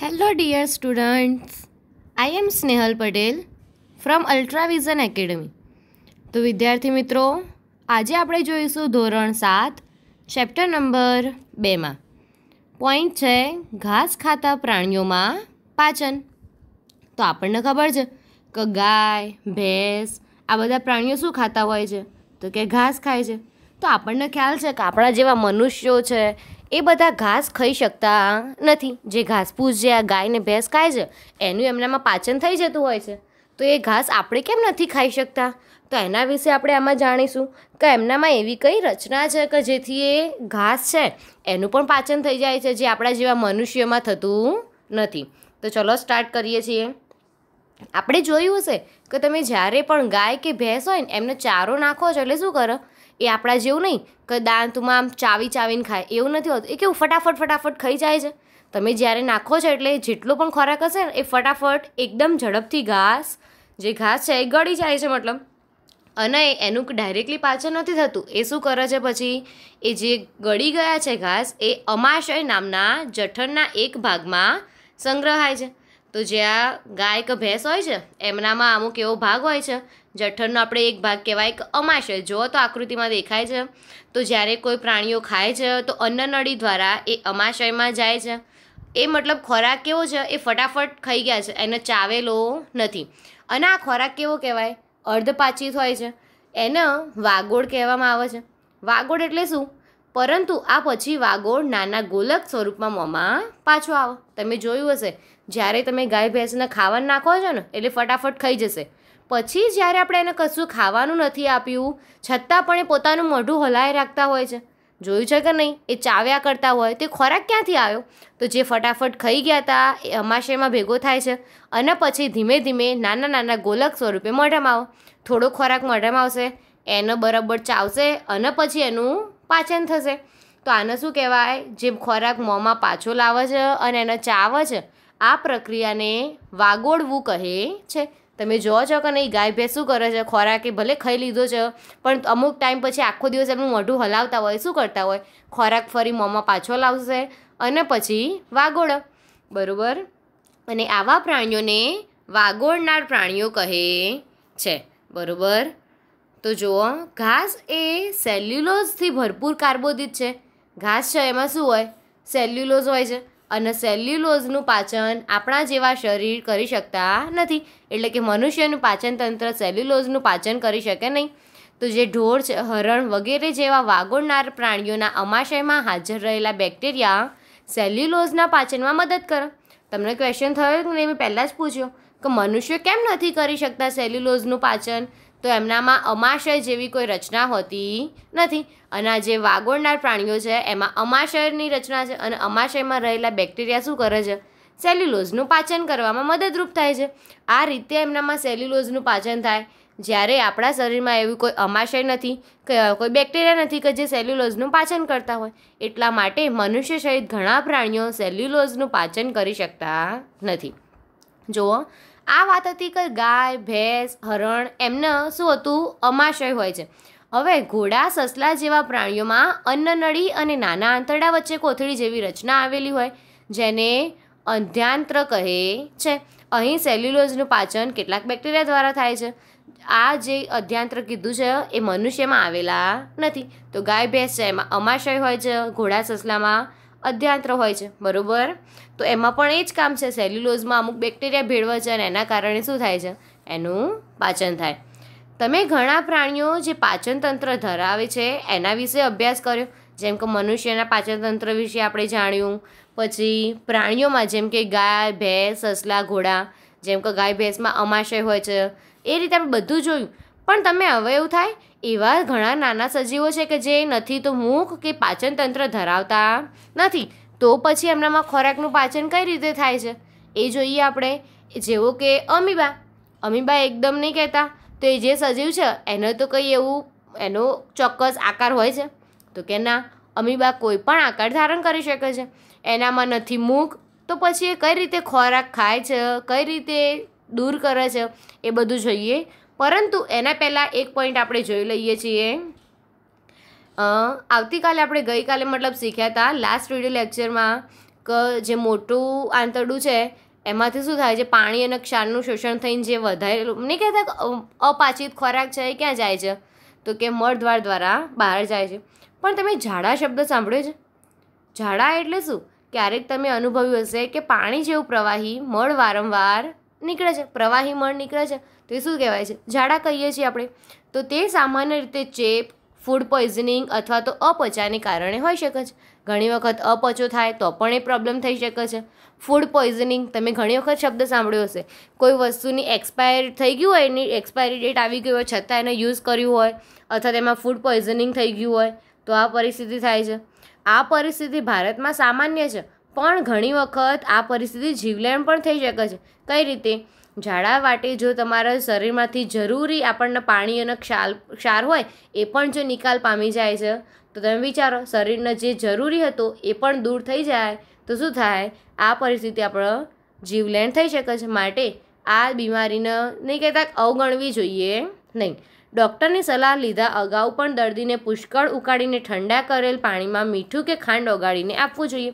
Hello dear students. I am Snehal Patel from Ultravision academy તો વિદ્યાર્થી મિત્રો આજે આપણે જોઈશું ધોરણ સાત ચેપ્ટર નંબર બેમાં પોઈન્ટ છે ઘાસ ખાતા પ્રાણીઓમાં પાચન તો આપણને ખબર છે કે ગાય ભેંસ આ બધા પ્રાણીઓ શું ખાતા હોય છે તો કે ઘાસ ખાય છે તો આપણને ખ્યાલ છે કે આપણા જેવા મનુષ્યો છે એ બધા ઘાસ ખાઈ શકતા નથી જે ઘાસપૂસ જે આ ગાય ને ભેંસ ખાય છે એનું એમનામાં પાચન થઈ જતું હોય છે તો એ ઘાસ આપણે કેમ નથી ખાઈ શકતા તો એના વિશે આપણે આમાં જાણીશું કે એમનામાં એવી કઈ રચના છે કે જેથી એ ઘાસ છે એનું પણ પાચન થઈ જાય છે જે આપણા જેવા મનુષ્યમાં થતું નથી તો ચલો સ્ટાર્ટ કરીએ છીએ આપણે જોયું હશે કે તમે જ્યારે પણ ગાય કે ભેંસ હોય ને એમને ચારો નાખો છો એટલે શું કરો એ આપણા જેવું નહીં કે દાંતમાં આમ ચાવી ચાવીને ખાય એવું નથી હોતું એ કેવું ફટાફટ ફટાફટ ખાઈ જાય છે તમે જ્યારે નાખો છો એટલે જેટલો પણ ખોરાક હશે ને એ ફટાફટ એકદમ ઝડપથી ઘાસ જે ઘાસ છે એ ગળી જાય છે મતલબ અને એનું ડાયરેક્ટલી પાછળ નથી થતું એ શું કરે છે પછી એ જે ગળી ગયા છે ઘાસ એ અમાશય નામના જઠરના એક ભાગમાં સંગ્રહાય છે તો જ્યાં ગાય કે ભેંસ હોય છે એમનામાં અમુક એવો ભાગ હોય છે જઠરનો આપણે એક ભાગ કહેવાય કે અમાશય જો તો આકૃતિમાં દેખાય છે તો જ્યારે કોઈ પ્રાણીઓ ખાય છે તો અન્નનળી દ્વારા એ અમાશયમાં જાય છે એ મતલબ ખોરાક કેવો છે એ ફટાફટ ખાઈ ગયા છે એને ચાવેલો નથી અને આ ખોરાક કેવો કહેવાય અર્ધપાચિત હોય છે એને વાગોળ કહેવામાં આવે છે વાગોળ એટલે શું પરંતુ આ પછી વાગોળ નાના ગોલક સ્વરૂપમાં મોંમાં પાછો આવો તમે જોયું હશે જ્યારે તમે ગાય ભેંસને ખાવાનું નાખો છો ને એટલે ફટાફટ ખાઈ જશે પછી જ્યારે આપણે એને કશું ખાવાનું નથી આપ્યું છતાં પણ એ પોતાનું મોઢું હલાવી રાખતા હોય છે જોયું છે કે નહીં એ ચાવ્યા કરતા હોય તે ખોરાક ક્યાંથી આવ્યો તો જે ફટાફટ ખાઈ ગયા હતા એ અમાશયમાં ભેગો થાય છે અને પછી ધીમે ધીમે નાના નાના ગોલક સ્વરૂપે મોઢામાં આવો થોડો ખોરાક મોઢામાં આવશે એનો બરાબર ચાવશે અને પછી એનું પાચન થશે તો આને શું કહેવાય જે ખોરાક મોંમાં પાછો લાવે છે અને એને ચાવે છે આ પ્રક્રિયાને વાગોળવું કહે છે તમે જો છો કે નહીં ગાય ભેંસ શું કરે છે ખોરાકે ભલે ખાઈ લીધો છે પણ અમુક ટાઈમ પછી આખો દિવસ એમનું મોઢું હલાવતા હોય શું કરતા હોય ખોરાક ફરી મોંમાં પાછો લાવશે અને પછી વાગોળ બરાબર અને આવા પ્રાણીઓને વાગોળનાર પ્રાણીઓ કહે છે બરાબર તો જુઓ ઘાસ એ સેલ્યુલોઝથી ભરપૂર કાર્બોદિત છે ઘાસ છે એમાં શું હોય સેલ્યુલોઝ હોય છે અને સેલ્યુલોઝનું પાચન આપણા જેવા શરીર કરી શકતા નથી એટલે કે મનુષ્યનું પાચન તંત્ર સેલ્યુલોઝનું પાચન કરી શકે નહીં તો જે ઢોર છે હરણ વગેરે જેવા વાગોળનાર પ્રાણીઓના અમાશયમાં હાજર રહેલા બેક્ટેરિયા સેલ્યુલોઝના પાચનમાં મદદ કરે તમને ક્વેશ્ચન થયો કે મેં પહેલાં જ પૂછ્યો કે મનુષ્ય કેમ નથી કરી શકતા સેલ્યુલોઝનું પાચન તો એમનામાં અમાશય જેવી કોઈ રચના હોતી નથી અને આ જે વાગોળનાર પ્રાણીઓ છે એમાં અમાશયની રચના છે અને અમાશયમાં રહેલા બેક્ટેરિયા શું કરે છે સેલ્યુલોઝનું પાચન કરવામાં મદદરૂપ થાય છે આ રીતે એમનામાં સેલ્યુલોઝનું પાચન થાય જ્યારે આપણા શરીરમાં એવી કોઈ અમાશય નથી કે કોઈ બેક્ટેરિયા નથી કે જે સેલ્યુલોઝનું પાચન કરતા હોય એટલા માટે મનુષ્ય સહિત ઘણા પ્રાણીઓ સેલ્યુલોઝનું પાચન કરી શકતા નથી જુઓ આ વાત હતી કે ગાય ભેંસ હરણ એમને શું હતું અમાશય હોય છે હવે ઘોડા સસલા જેવા પ્રાણીઓમાં અન્નનળી અને નાના આંતરડા વચ્ચે કોથળી જેવી રચના આવેલી હોય જેને અંધ્યાંત્ર કહે છે અહીં સેલ્યુલોઝનું પાચન કેટલાક બેક્ટેરિયા દ્વારા થાય છે આ જે અધ્યાંત્ર કીધું છે એ મનુષ્યમાં આવેલા નથી તો ગાય ભેંસ છે એમાં અમાશય હોય છે ઘોડા સસલામાં અધ્યાંત્ર હોય છે બરાબર તો એમાં પણ એ જ કામ છે સેલ્યુલોઝમાં અમુક બેક્ટેરિયા ભેળવે છે અને એના કારણે શું થાય છે એનું પાચન થાય તમે ઘણા પ્રાણીઓ જે પાચનતંત્ર ધરાવે છે એના વિશે અભ્યાસ કર્યો જેમ કે મનુષ્યના પાચનતંત્ર વિશે આપણે જાણ્યું પછી પ્રાણીઓમાં જેમ કે ગાય ભેંસ સસલા ઘોડા જેમ કે ગાય ભેંસમાં અમાશય હોય છે એ રીતે આપણે બધું જોયું પણ તમે હવે એવું થાય એવા ઘણા નાના સજીવો છે કે જે નથી તો મુખ કે પાચન તંત્ર ધરાવતા નથી તો પછી એમનામાં ખોરાકનું પાચન કઈ રીતે થાય છે એ જોઈએ આપણે જેવો કે અમીબા અમીબા એકદમ નહીં કહેતા તો એ જે સજીવ છે એનો તો કંઈ એવું એનો ચોક્કસ આકાર હોય છે તો કે ના અમીબા કોઈ પણ આકાર ધારણ કરી શકે છે એનામાં નથી મૂક તો પછી એ કઈ રીતે ખોરાક ખાય છે કઈ રીતે દૂર કરે છે એ બધું જોઈએ પરંતુ એના પહેલાં એક પોઈન્ટ આપણે જોઈ લઈએ છીએ આવતીકાલે આપણે ગઈકાલે મતલબ શીખ્યા હતા લાસ્ટ વિડીયો લેક્ચરમાં કે જે મોટું આંતરડું છે એમાંથી શું થાય છે પાણી અને ક્ષારનું શોષણ થઈને જે વધારેલું નહીં કહેતા અપાચિત ખોરાક છે એ ક્યાં જાય છે તો કે મળદ્વાર દ્વારા બહાર જાય છે પણ તમે ઝાડા શબ્દ સાંભળ્યો છે ઝાડા એટલે શું ક્યારેક તમે અનુભવ્યું હશે કે પાણી જેવું પ્રવાહી મળ વારંવાર નીકળે છે પ્રવાહી મળ નીકળે છે તો એ શું કહેવાય છે ઝાડા કહીએ છીએ આપણે તો તે સામાન્ય રીતે ચેપ ફૂડ પોઈઝનિંગ અથવા તો અપચાને કારણે હોઈ શકે છે ઘણી વખત અપચો થાય તો પણ એ પ્રોબ્લેમ થઈ શકે છે ફૂડ પોઈઝનિંગ તમે ઘણી વખત શબ્દ સાંભળ્યો હશે કોઈ વસ્તુની એક્સપાયર થઈ ગયું હોય એની એક્સપાયરી ડેટ આવી ગયું હોય છતાં એને યુઝ કર્યું હોય અથવા તેમાં ફૂડ પોઈઝનિંગ થઈ ગયું હોય તો આ પરિસ્થિતિ થાય છે આ પરિસ્થિતિ ભારતમાં સામાન્ય છે પણ ઘણી વખત આ પરિસ્થિતિ જીવલેણ પણ થઈ શકે છે કઈ રીતે ઝાડા વાટે જો તમારા શરીરમાંથી જરૂરી આપણને પાણી અને ક્ષાલ ક્ષાર હોય એ પણ જો નિકાલ પામી જાય છે તો તમે વિચારો શરીરને જે જરૂરી હતો એ પણ દૂર થઈ જાય તો શું થાય આ પરિસ્થિતિ આપણો જીવલેણ થઈ શકે છે માટે આ બીમારીને નહીં કહેતા અવગણવી જોઈએ નહીં ડૉક્ટરની સલાહ લીધા અગાઉ પણ દર્દીને પુષ્કળ ઉકાળીને ઠંડા કરેલ પાણીમાં મીઠું કે ખાંડ ઓગાળીને આપવું જોઈએ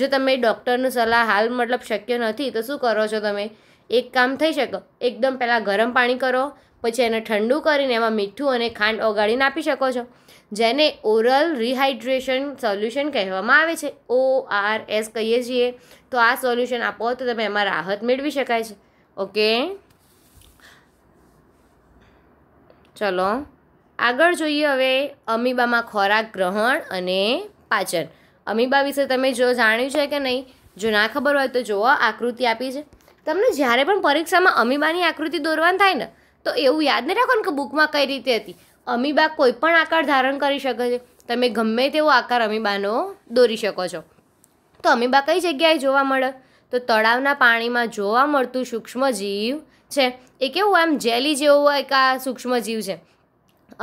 જો તમે ડૉક્ટરની સલાહ હાલ મતલબ શક્ય નથી તો શું કરો છો તમે એક કામ થઈ શકે એકદમ પહેલાં ગરમ પાણી કરો પછી એને ઠંડુ કરીને એમાં મીઠું અને ખાંડ ઓગાળીને આપી શકો છો જેને ઓરલ રિહાઇડ્રેશન સોલ્યુશન કહેવામાં આવે છે ઓ આર એસ કહીએ છીએ તો આ સોલ્યુશન આપો તો તમે એમાં રાહત મેળવી શકાય છે ઓકે ચલો આગળ જોઈએ હવે અમીબામાં ખોરાક ગ્રહણ અને પાચન અમીબા વિશે તમે જો જાણ્યું છે કે નહીં જો ના ખબર હોય તો જુઓ આકૃતિ આપી છે તમને જ્યારે પણ પરીક્ષામાં અમીબાની આકૃતિ દોરવાનું થાય ને તો એવું યાદ નહીં રાખો ને કે બુકમાં કઈ રીતે હતી અમીબા કોઈ પણ આકાર ધારણ કરી શકે છે તમે ગમે તેવો આકાર અમીબાનો દોરી શકો છો તો અમીબા કઈ જગ્યાએ જોવા મળે તો તળાવના પાણીમાં જોવા મળતું સૂક્ષ્મજીવ છે એ કેવું આમ જેલી જેવું હોય એક આ સૂક્ષ્મજીવ છે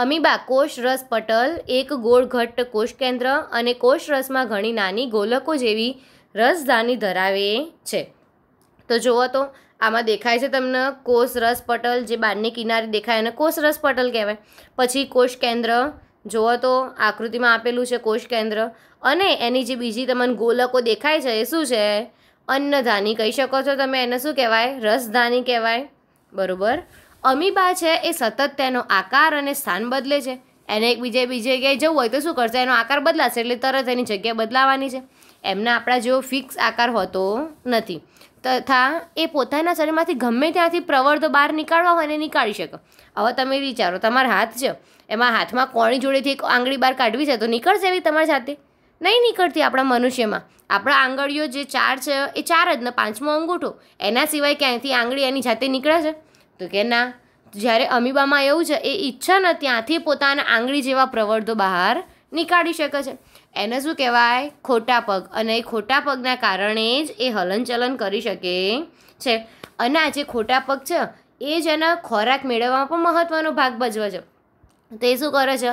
અમીબા કોષ રસ પટલ એક ગોળ ઘટ્ટ કોષ કેન્દ્ર અને કોષ રસમાં ઘણી નાની ગોલકો જેવી રસધાની ધરાવે છે તો જુઓ તો આમાં દેખાય છે તમને કોષ રસ પટલ જે બારની કિનારે દેખાય એને કોષ રસ પટલ કહેવાય પછી કોષ કેન્દ્ર જુઓ તો આકૃતિમાં આપેલું છે કોષ કેન્દ્ર અને એની જે બીજી તમને ગોલકો દેખાય છે એ શું છે અન્નધાની કહી શકો છો તમે એને શું કહેવાય રસધાની કહેવાય બરાબર અમીબા છે એ સતત તેનો આકાર અને સ્થાન બદલે છે એને એકબીજે બીજે બીજી જગ્યાએ જવું હોય તો શું કરશે એનો આકાર બદલાશે એટલે તરત એની જગ્યા બદલાવાની છે એમના આપણા જેવો ફિક્સ આકાર હોતો નથી તથા એ પોતાના શરીરમાંથી ગમે ત્યાંથી પ્રવર્તો બહાર નીકાળવા હોય ને નીકાળી શકે હવે તમે વિચારો તમારા હાથ છે એમાં હાથમાં કોણી જોડેથી એક આંગળી બહાર કાઢવી છે તો નીકળશે એવી તમારી સાથે નહીં નીકળતી આપણા મનુષ્યમાં આપણા આંગળીઓ જે ચાર છે એ ચાર જ ને પાંચમો અંગૂઠો એના સિવાય ક્યાંયથી આંગળી એની જાતે નીકળે છે તો કે ના જ્યારે અમીબામાં એવું છે એ ઈચ્છા ને ત્યાંથી પોતાના આંગળી જેવા પ્રવર્તો બહાર નીકાળી શકે છે એને શું કહેવાય ખોટા પગ અને એ ખોટા પગના કારણે જ એ હલનચલન કરી શકે છે અને આ જે ખોટા પગ છે એ જ એના ખોરાક મેળવવામાં પણ મહત્ત્વનો ભાગ ભજવે છે તે શું કરે છે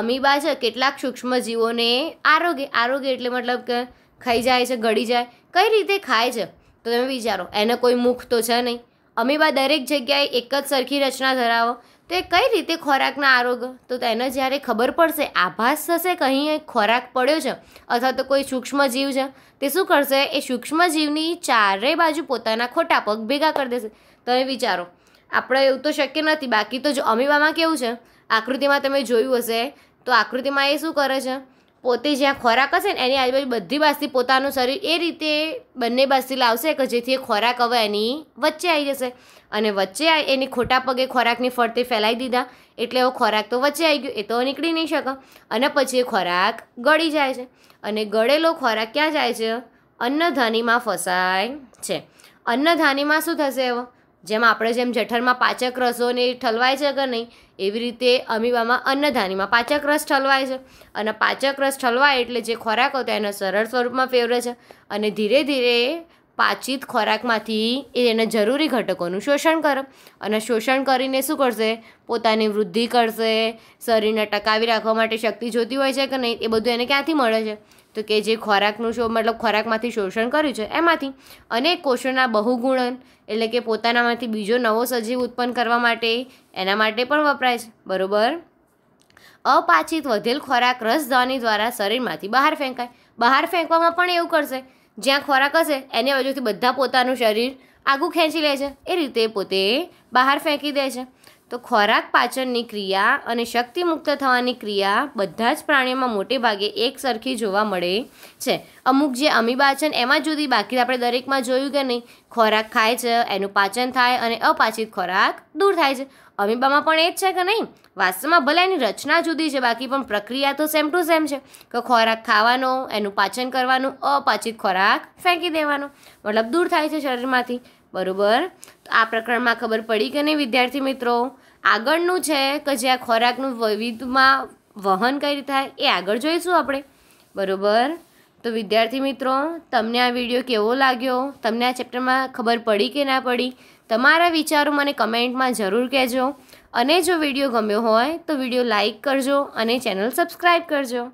અમીબા છે કેટલાક સૂક્ષ્મજીવોને આરોગ્ય આરોગ્ય એટલે મતલબ કે ખાઈ જાય છે ગળી જાય કઈ રીતે ખાય છે તો તમે વિચારો એને કોઈ મુખ તો છે નહીં અમીબા દરેક જગ્યાએ એક જ સરખી રચના ધરાવો તો એ કઈ રીતે ખોરાકના આરોગ્ય તો તેને જ્યારે ખબર પડશે આભાસ થશે કંઈ ખોરાક પડ્યો છે અથવા તો કોઈ સૂક્ષ્મ જીવ છે તે શું કરશે એ સૂક્ષ્મ જીવની ચારે બાજુ પોતાના ખોટા પગ ભેગા કરી દેશે તમે વિચારો આપણે એવું તો શક્ય નથી બાકી તો જો અમીબામાં કેવું છે આકૃતિમાં તમે જોયું હશે તો આકૃતિમાં એ શું કરે છે પોતે જ્યાં ખોરાક હશે ને એની આજુબાજુ બધી બાસથી પોતાનું શરીર એ રીતે બંને બાસથી લાવશે કે જેથી એ ખોરાક હવે એની વચ્ચે આવી જશે અને વચ્ચે એની ખોટા પગે ખોરાકની ફરતે ફેલાવી દીધા એટલે એવો ખોરાક તો વચ્ચે આવી ગયો એ તો નીકળી નહીં શકે અને પછી એ ખોરાક ગળી જાય છે અને ગળેલો ખોરાક ક્યાં જાય છે અન્નધાનીમાં ફસાય છે અન્નધાનીમાં શું થશે એવો જેમ આપણે જેમ જઠરમાં પાચક રસોને ઠલવાય છે કે નહીં એવી રીતે અમીબામાં અન્નધાનીમાં પાચક રસ ઠલવાય છે અને પાચક રસ ઠલવાય એટલે જે ખોરાક હતો એને સરળ સ્વરૂપમાં ફેરવે છે અને ધીરે ધીરે પાચિત ખોરાકમાંથી એના જરૂરી ઘટકોનું શોષણ કરો અને શોષણ કરીને શું કરશે પોતાની વૃદ્ધિ કરશે શરીરને ટકાવી રાખવા માટે શક્તિ જોતી હોય છે કે નહીં એ બધું એને ક્યાંથી મળે છે તો કે જે ખોરાકનું શો મતલબ ખોરાકમાંથી શોષણ કર્યું છે એમાંથી અને કોષોના બહુગુણન એટલે કે પોતાનામાંથી બીજો નવો સજીવ ઉત્પન્ન કરવા માટે એના માટે પણ વપરાય છે બરાબર અપાચિત વધેલ ખોરાક રસધાની દ્વારા શરીરમાંથી બહાર ફેંકાય બહાર ફેંકવામાં પણ એવું કરશે જ્યાં ખોરાક હશે એની બાજુથી બધા પોતાનું શરીર આગું ખેંચી લે છે એ રીતે પોતે બહાર ફેંકી દે છે તો ખોરાક પાચનની ક્રિયા અને શક્તિ મુક્ત થવાની ક્રિયા બધા જ પ્રાણીઓમાં મોટે ભાગે એક સરખી જોવા મળે છે અમુક જે અમીબા છે એમાં જુદી બાકી આપણે દરેકમાં જોયું કે નહીં ખોરાક ખાય છે એનું પાચન થાય અને અપાચિત ખોરાક દૂર થાય છે અમીબામાં પણ એ જ છે કે નહીં વાસ્તવમાં ભલે એની રચના જુદી છે બાકી પણ પ્રક્રિયા તો સેમ ટુ સેમ છે કે ખોરાક ખાવાનો એનું પાચન કરવાનું અપાચિત ખોરાક ફેંકી દેવાનો મતલબ દૂર થાય છે શરીરમાંથી બરોબર તો આ પ્રકરણમાં ખબર પડી કે નહીં વિદ્યાર્થી મિત્રો આગળનું છે કે જે આ ખોરાકનું વિવિધમાં વહન કઈ રીતે થાય એ આગળ જોઈશું આપણે બરોબર તો વિદ્યાર્થી મિત્રો તમને આ વિડીયો કેવો લાગ્યો તમને આ ચેપ્ટરમાં ખબર પડી કે ના પડી તમારા વિચારો મને કમેન્ટમાં જરૂર કહેજો અને જો વિડીયો ગમ્યો હોય તો વિડીયો લાઇક કરજો અને ચેનલ સબસ્ક્રાઈબ કરજો